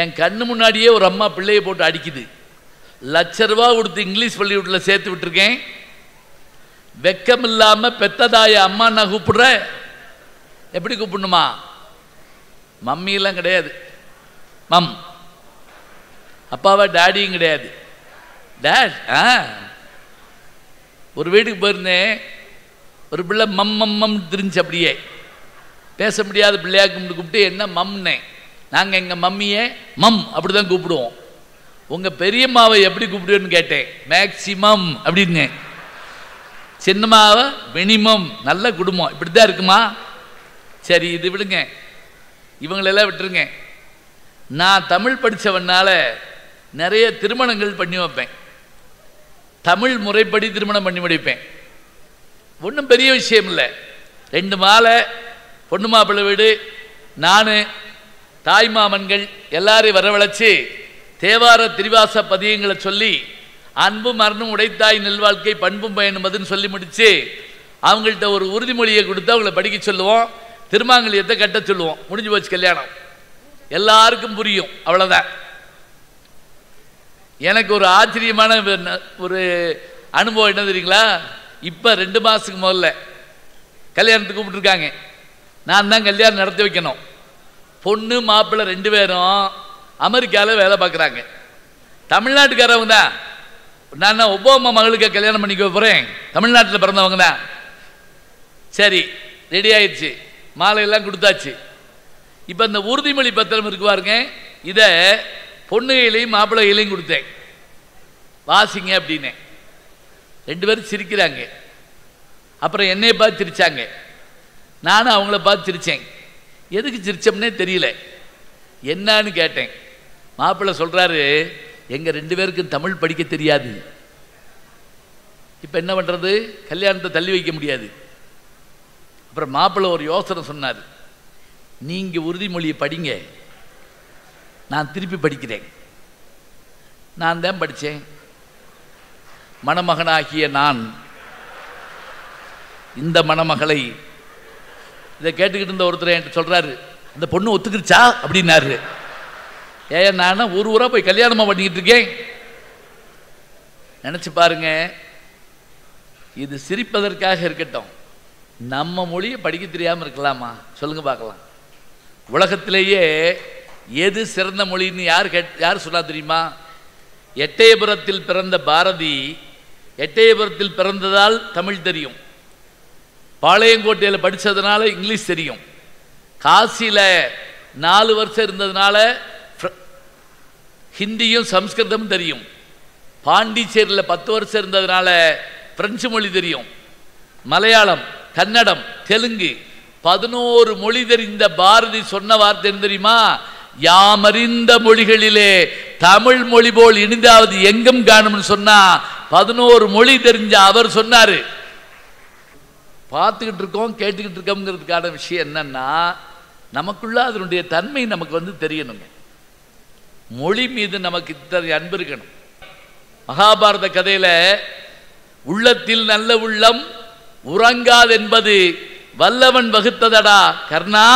என் கண்ணு முன்னாடியே ஒரு அம்மா பிள்ளையை போட்டு அடிக்குது லட்ச ரூபா கொடுத்து இங்கிலீஷ் பள்ளிக்கூட்டில் சேர்த்து விட்டுருக்கேன் வெக்கம் இல்லாமல் பெத்ததாய அம்மா நான் கூப்பிடுறேன் எப்படி கூப்பிடணுமா மம்மியெல்லாம் கிடையாது மம் அப்பாவா டேடியும் கிடையாது டேட் ஆ ஒரு வீட்டுக்கு போயிருந்தேன் ஒரு பிள்ளை மம் மம் மம் திருந்துச்சு அப்படியே பேச முடியாத பிள்ளையாக்கும் கூப்பிட்டு என்ன மம்னேன் நாங்கள் எங்கள் மம்மியை மம் அப்படி தான் கூப்பிடுவோம் உங்கள் பெரியம்மாவை எப்படி கூப்பிடுவேன்னு கேட்டேன் மேக்சிமம் அப்படின்னு சின்னம்மாவை மினிமம் நல்ல குடும்பம் இப்படி தான் இருக்குமா சரி இது விடுங்க இவங்களெல்லாம் விட்டுருங்க நான் தமிழ் படித்தவனால் நிறைய திருமணங்கள் பண்ணி வைப்பேன் தமிழ் முறைப்படி திருமணம் பண்ணி முடிப்பேன் ஒன்றும் பெரிய விஷயம் இல்லை ரெண்டு மாலை பொண்ணு மாப்பிள்ளை வீடு நான் தாய்மாமன்கள் எல்லாரையும் வரவழைச்சு தேவார திரிவாச பதியங்களை சொல்லி அன்பும் மரணம் உடைத்தாய் நல்வாழ்க்கை பண்பும் பயனுமதுன்னு சொல்லி முடித்து அவங்கள்ட்ட ஒரு உறுதிமொழியை கொடுத்து அவங்கள படிக்க சொல்லுவோம் திருமாங்கலியத்தை கட்ட சொல்லுவோம் முடிஞ்சு போச்சு கல்யாணம் எல்லாருக்கும் புரியும் அவ்வளோதான் எனக்கு ஒரு ஆச்சரியமான ஒரு அனுபவம் என்ன தெரியுங்களா இப்போ ரெண்டு மாதத்துக்கு முதல்ல கல்யாணத்துக்கு கூப்பிட்டுருக்காங்க நான் தான் கல்யாணம் நடத்தி வைக்கணும் பொண்ணு மாப்பிள்ளை ரெண்டு பேரும் அமெரிக்காவில் வேலை பார்க்குறாங்க தமிழ்நாட்டுக்காரவங்க தான் நான் ஒபாமா மகளுக்கு கல்யாணம் பண்ணிக்க போகிறேன் தமிழ்நாட்டில் பிறந்தவங்க தான் சரி ரெடி ஆயிடுச்சு மாலையெல்லாம் கொடுத்தாச்சு இப்போ இந்த உறுதிமொழி பத்திரம் இருக்கு பாருங்க இதை பொண்ணுகையிலையும் மாப்பிள்ளைகளையும் கொடுத்தேன் வாசிங்க அப்படின்னு ரெண்டு பேரும் சிரிக்கிறாங்க அப்புறம் என்னையை பார்த்து சிரித்தாங்க நானும் அவங்கள பார்த்து சிரித்தேன் எதுக்கு சிரிச்சம்னே தெரியல என்னான்னு கேட்டேன் மாப்பிள்ளை சொல்கிறாரு எங்கள் ரெண்டு பேருக்கும் தமிழ் படிக்க தெரியாது இப்போ என்ன பண்ணுறது கல்யாணத்தை தள்ளி வைக்க முடியாது அப்புறம் மாப்பிள்ளை ஒரு யோசனை சொன்னார் நீங்கள் உறுதிமொழியை படிங்க நான் திருப்பி படிக்கிறேன் நான் தான் படித்தேன் மணமகனாகிய நான் இந்த மணமகளை இதை கேட்டுக்கிட்டு இருந்த ஒருத்தர் என்கிட்ட சொல்கிறாரு அந்த பொண்ணு ஒத்துக்கிடுச்சா அப்படின்னாரு ஏன் நான் ஒரு ஊரா போய் கல்யாணமாக பண்ணிக்கிட்டு இருக்கேன் நினச்சி பாருங்க இது சிரிப்பதற்காக இருக்கட்டும் நம்ம மொழியை படிக்க தெரியாமல் இருக்கலாமா சொல்லுங்கள் பார்க்கலாம் உலகத்திலேயே எது சிறந்த மொழின்னு யார் கேட் யார் சொன்னால் தெரியுமா எட்டயபுரத்தில் பிறந்த பாரதி எட்டயபுரத்தில் பிறந்ததால் தமிழ் தெரியும் பாளையங்கோட்டையில் படித்ததுனால இங்கிலீஷ் தெரியும் காசியில் நாலு வருஷம் இருந்ததுனால ஹிந்தியும் சம்ஸ்கிருதமும் தெரியும் பாண்டிச்சேரியில் பத்து வருஷம் இருந்ததுனால பிரெஞ்சு மொழி தெரியும் மலையாளம் கன்னடம் தெலுங்கு பதினோரு மொழி தெரிந்த பாரதி சொன்ன வார்த்தை தெரியுமா யாமறிந்த மொழிகளிலே தமிழ் மொழி போல் இனிதாவது எங்கும் காணும்னு சொன்னா பதினோரு மொழி தெரிஞ்ச அவர் சொன்னாரு பார்த்துக்கிட்டு இருக்கோம் கேட்டுக்கிட்டு இருக்கோங்கிறதுக்கான விஷயம் என்னென்னா நமக்குள்ளே அதனுடைய தன்மை நமக்கு வந்து தெரியணுங்க மொழி மீது நமக்கு இத்தனை அன்பு இருக்கணும் மகாபாரத கதையில் உள்ளத்தில் நல்ல உள்ளம் உறங்காது என்பது வல்லவன் வகுத்ததடா கர்ணா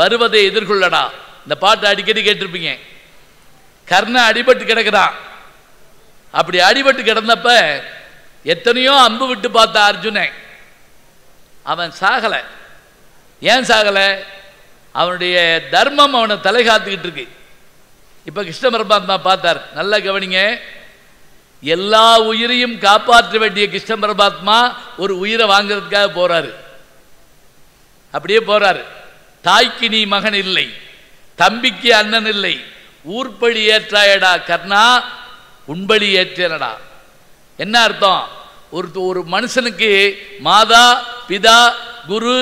வருவதை எதிர்கொள்ளடா இந்த பாட்டு அடிக்கடி கேட்டிருப்பீங்க கர்ண அடிபட்டு கிடக்கிறான் அப்படி அடிபட்டு கிடந்தப்ப எத்தனையோ அம்பு விட்டு பார்த்த அர்ஜுனன் அவன் சாகலை ஏன் சாகலை அவனுடைய தர்மம் அவனை தலை காத்துக்கிட்டு இருக்கு இப்போ கிருஷ்ண பரமாத்மா பார்த்தார் நல்லா கவனிங்க எல்லா உயிரையும் காப்பாற்ற வேண்டிய கிருஷ்ண பரமாத்மா ஒரு உயிரை வாங்கிறதுக்காக போகிறாரு அப்படியே போகிறாரு தாய்க்கு நீ மகன் இல்லை தம்பிக்கு அண்ணன் இல்லை ஊர்பழி ஏற்றாயடா கர்ணா உண்பழி ஏற்றனடா என்ன அர்த்தம் ஒரு ஒரு மனுஷனுக்கு மாதா பிதா குரு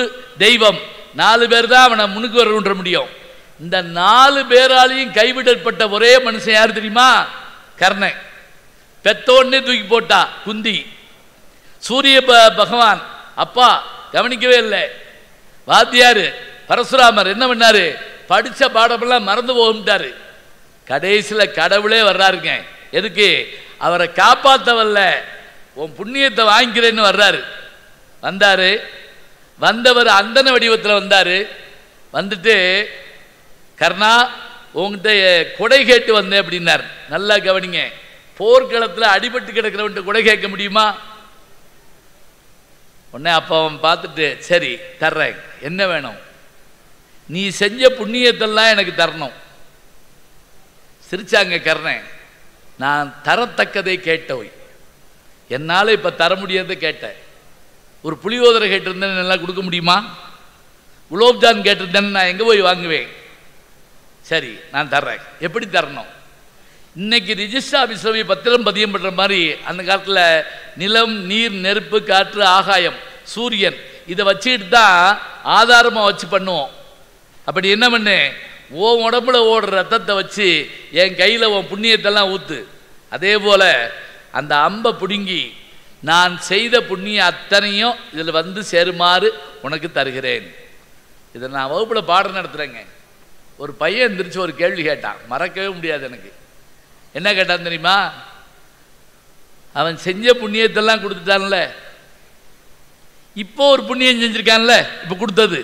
தெய்வம் நாலு பேர் தான் அவனை முன்னுக்கு வரணுன்ற முடியும் இந்த நாலு பேராலையும் கைவிடப்பட்ட ஒரே மனுஷன் யார் தெரியுமா கர்ணன் பெத்தோன்னே தூக்கி போட்டா குந்தி சூரிய பகவான் அப்பா கவனிக்கவே இல்லை வாத்தியார் பரசுராமர் என்ன பண்ணாரு படித்த பாடமெல்லாம் மறந்து போகும்ட்டாரு கடைசியில் கடவுளே வர்றாருங்க எதுக்கு அவரை காப்பாற்றவல்ல உன் புண்ணியத்தை வாங்கிக்கிறேன்னு வர்றாரு வந்தார் வந்தவர் அந்தன வடிவத்தில் வந்தார் வந்துட்டு கர்ணா உங்ககிட்ட கொடை கேட்டு வந்தேன் அப்படின்னார் நல்லா கவனிங்க போர்க்களத்தில் அடிபட்டு கிடக்கிறவன்ட்டு கொடை கேட்க முடியுமா உடனே அப்போ அவன் பார்த்துட்டு சரி தர்றேன் என்ன வேணும் நீ செஞ்ச புண்ணியத்தெல்லாம் எனக்கு தரணும் சிரிச்சாங்க கர்ணன் நான் தரத்தக்கதை கேட்டவை என்னால் இப்போ தர முடியாத கேட்டேன் ஒரு புளியோதரை கேட்டிருந்தேன் நல்லா கொடுக்க முடியுமா குலோப்ஜான் கேட்டிருந்தேன் நான் எங்கே போய் வாங்குவேன் சரி நான் தர்றேன் எப்படி தரணும் இன்னைக்கு ரிஜிஸ்டர் ஆஃபீஸில் போய் பத்திரம் பதியம் பண்ணுற மாதிரி அந்த காலத்தில் நிலம் நீர் நெருப்பு காற்று ஆகாயம் சூரியன் இதை வச்சுக்கிட்டு தான் ஆதாரமாக வச்சு பண்ணுவோம் அப்படி என்ன பண்ணு உன் உடம்புல ஓடுற ரத்தத்தை வச்சு என் கையில் உன் புண்ணியத்தெல்லாம் ஊற்று அதே போல் அந்த அம்பை பிடுங்கி நான் செய்த புண்ணிய அத்தனையும் இதில் வந்து சேருமாறு உனக்கு தருகிறேன் இதை நான் வகுப்பில் பாடம் நடத்துகிறேங்க ஒரு பையன் எந்திரிச்சு ஒரு கேள்வி கேட்டான் மறக்கவே முடியாது எனக்கு என்ன கேட்டான் தெரியுமா அவன் செஞ்ச புண்ணியத்தெல்லாம் கொடுத்துட்டான்ல இப்போ ஒரு புண்ணியம் செஞ்சுருக்கான்ல இப்போ கொடுத்தது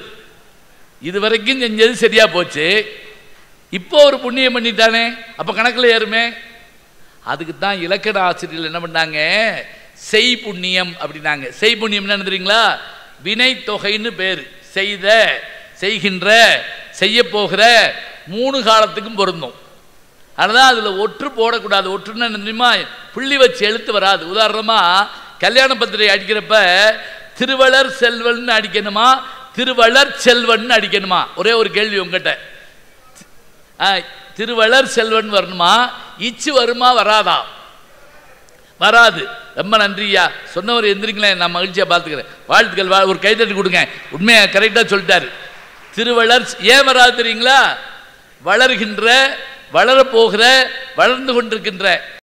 இது வரைக்கும் செஞ்சது சரியாக போச்சு இப்போ ஒரு புண்ணியம் பண்ணிட்டானே அப்போ கணக்கில் ஏறுமே அதுக்கு தான் இலக்கண ஆசிரியர்கள் என்ன பண்ணாங்க செய் புண்ணியம் அப்படின்னாங்க செய் புண்ணியம்னு தெரியுங்களா வினை தொகைன்னு பேர் செய்த செய்கின்ற செய்ய போகிற மூணு காலத்துக்கும் பொருந்தும் அதனால் அதில் ஒற்று போடக்கூடாது ஒற்றுன்னு தெரியுமா புள்ளி வச்சு எழுத்து வராது உதாரணமாக கல்யாண பத்திரிகை அடிக்கிறப்ப திருவளர் செல்வன் அடிக்கணுமா திருவளர் செல்வன் அடிக்கணுமா ஒரே ஒரு கேள்வி உங்ககிட்ட திருவளர் செல்வன் வரணுமா இச்சு வருமா வராதா வராது ரொம்ப நன்றியா சொன்னவர் எந்திரிக்கலாம் நான் மகிழ்ச்சியாக பார்த்துக்கிறேன் வாழ்த்துக்கள் வா ஒரு கைத்தட்டி கொடுங்க உண்மையை கரெக்டாக சொல்லிட்டாரு திருவளர் ஏன் வராது தெரியுங்களா வளர்கின்ற வளரப்போகிற வளர்ந்து கொண்டிருக்கின்ற